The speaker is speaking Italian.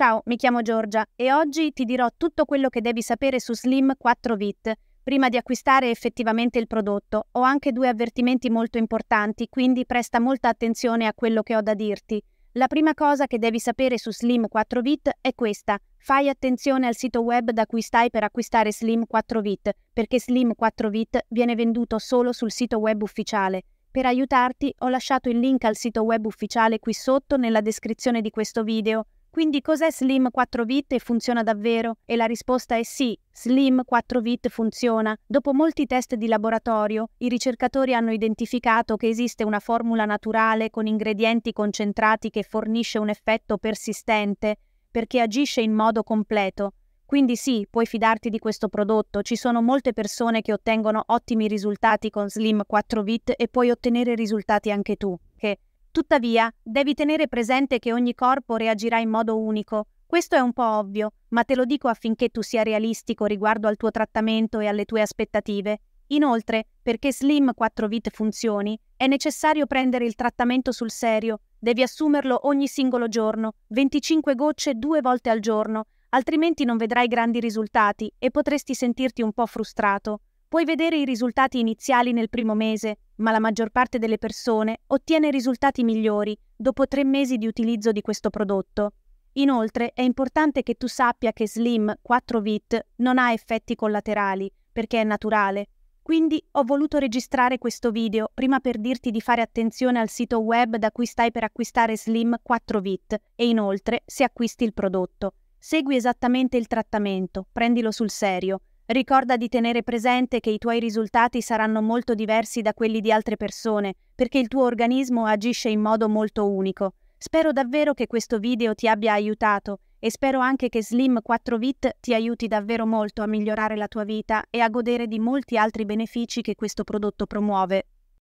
Ciao, mi chiamo Giorgia e oggi ti dirò tutto quello che devi sapere su Slim 4 Vit prima di acquistare effettivamente il prodotto. Ho anche due avvertimenti molto importanti, quindi presta molta attenzione a quello che ho da dirti. La prima cosa che devi sapere su Slim 4 Vit è questa. Fai attenzione al sito web da cui stai per acquistare Slim 4 Vit, perché Slim 4 Vit viene venduto solo sul sito web ufficiale. Per aiutarti ho lasciato il link al sito web ufficiale qui sotto nella descrizione di questo video quindi cos'è Slim 4 bit e funziona davvero? E la risposta è sì, Slim 4 bit funziona. Dopo molti test di laboratorio, i ricercatori hanno identificato che esiste una formula naturale con ingredienti concentrati che fornisce un effetto persistente perché agisce in modo completo. Quindi sì, puoi fidarti di questo prodotto, ci sono molte persone che ottengono ottimi risultati con Slim 4 bit e puoi ottenere risultati anche tu, che Tuttavia, devi tenere presente che ogni corpo reagirà in modo unico. Questo è un po' ovvio, ma te lo dico affinché tu sia realistico riguardo al tuo trattamento e alle tue aspettative. Inoltre, perché Slim 4 Vit funzioni, è necessario prendere il trattamento sul serio. Devi assumerlo ogni singolo giorno, 25 gocce due volte al giorno, altrimenti non vedrai grandi risultati e potresti sentirti un po' frustrato. Puoi vedere i risultati iniziali nel primo mese, ma la maggior parte delle persone ottiene risultati migliori dopo tre mesi di utilizzo di questo prodotto. Inoltre è importante che tu sappia che Slim 4-Vit non ha effetti collaterali, perché è naturale. Quindi ho voluto registrare questo video prima per dirti di fare attenzione al sito web da cui stai per acquistare Slim 4-Vit e inoltre se acquisti il prodotto. Segui esattamente il trattamento, prendilo sul serio Ricorda di tenere presente che i tuoi risultati saranno molto diversi da quelli di altre persone, perché il tuo organismo agisce in modo molto unico. Spero davvero che questo video ti abbia aiutato e spero anche che Slim 4Vit ti aiuti davvero molto a migliorare la tua vita e a godere di molti altri benefici che questo prodotto promuove.